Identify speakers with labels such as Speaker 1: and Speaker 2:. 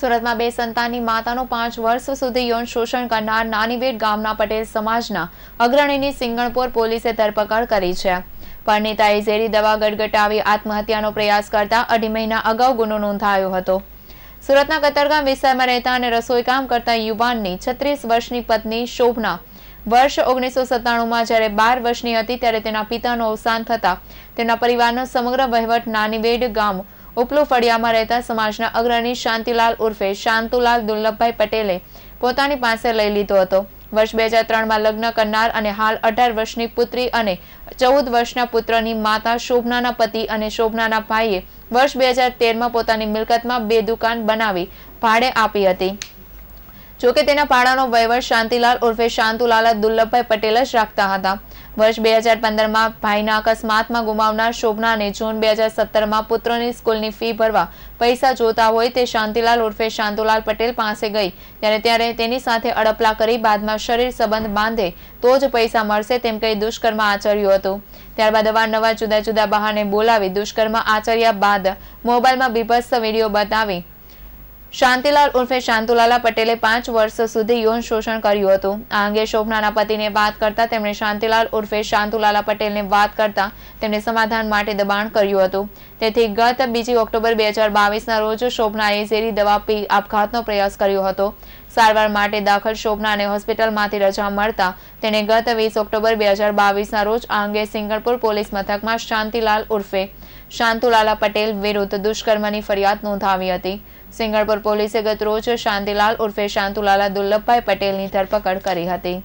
Speaker 1: સુરતમાં બે સંતાનની માતાનું પાંચ વર્ષ સુધી યૌન શોષણ કરનાર નાનીબેટ ગામના પટેલ સમાજના અગ્રણીની સિંગણપોર પોલીસે ધરપકડ કરી છે પરનેતાએ ઝેરી દવા ગટગટાવી આત્મહત્યાનો પ્રયાસ કરતા અઢી મહિના અગાઉ ગુનો નોંધાયો હતો સુરતના કતરગામ વિસ્તારમાં રહેતા અને રસોઈકામ કરતા યુવાનની છત્રીસ વર્ષની પત્ની શોભના વર્ષ ઓગણીસો સત્તાણુંમાં જ્યારે બાર વર્ષની હતી ત્યારે તેના પિતાનું અવસાન થતાં તેના પરિવારનો સમગ્ર વહીવટ નાનીવેડ ગામ ઉપલું ફળિયામાં રહેતા સમાજના અગ્રણી શાંતિલાલ ઉર્ફે શાંતુલાલ દુર્લભભાઈ પટેલે પોતાની પાસે લઈ લીધો હતો વર્ષ બે હજાર ત્રણમાં લગ્ન કરનાર અને હાલ અઢાર વર્ષની પુત્રી અને ચૌદ વર્ષના પુત્રની માતા શોભનાના પતિ અને શોભનાના ભાઈએ વર્ષ બે હજાર તેરમાં પોતાની મિલકતમાં બે દુકાન બનાવી ભાડે આપી હતી જોકે તેના ભાડાનો વહીવટ શાંતિલાલ ઉર્ફે શાંતુલાલા દુર્લભભાઈ પટેલ જ રાખતા હતા વર્ષ બે હજાર પંદરમાં ભાઈના અકસ્માતમાં ગુમાવનાર શોભનાને જૂન બે હજાર સત્તરમાં પુત્રની સ્કૂલની ફી ભરવા પૈસા જોતા હોય તે શાંતિલાલ ઉર્ફે શાંતુલાલ પટેલ પાસે ગઈ ત્યારે ત્યારે તેની સાથે અડપલા કરી બાદમાં શરીર સંબંધ બાંધે તો જ પૈસા મળશે તેમ કહી દુષ્કર્મ આચર્યું હતું ત્યારબાદ અવારનવાર જુદા જુદા બહાને બોલાવી દુષ્કર્મ આચર્યા બાદ મોબાઈલમાં બીભત્સ વિડીયો બતાવી શાંતિલાલ ઉર્ફે શાંતુલાલા પટેલે પાંચ વર્ષ સુધી યૌન શોષણ કર્યું હતું આ અંગે શોભનાના પતિને વાત કરતા તેમણે શાંતિલાલ ઉર્ફે શાંતુલાલા પટેલને વાત કરતા તેમણે સમાધાન માટે દબાણ કર્યું હતું તેથી ગત બીજી ઓક્ટોબર બે હજાર બાવીસના રોજ શોભનાએ ઝેરી દવા પી આપઘાતનો પ્રયાસ કર્યો હતો સારવાર માટે દાખલ શોભનાને હોસ્પિટલમાંથી રજા મળતા તેણે ગત વીસ ઓક્ટોબર બે હજાર બાવીસના રોજ આ અંગે સિંગણપુર પોલીસ મથકમાં શાંતિલાલ ઉર્ફે શાંતુલાલા પટેલ વિરુદ્ધ દુષ્કર્મની ફરિયાદ નોંધાવી હતી સિંગણપુર પોલીસે ગત રોજ શાંતિલાલ ઉર્ફે શાંતુલાલા દુર્લભભાઈ પટેલની ધરપકડ કરી હતી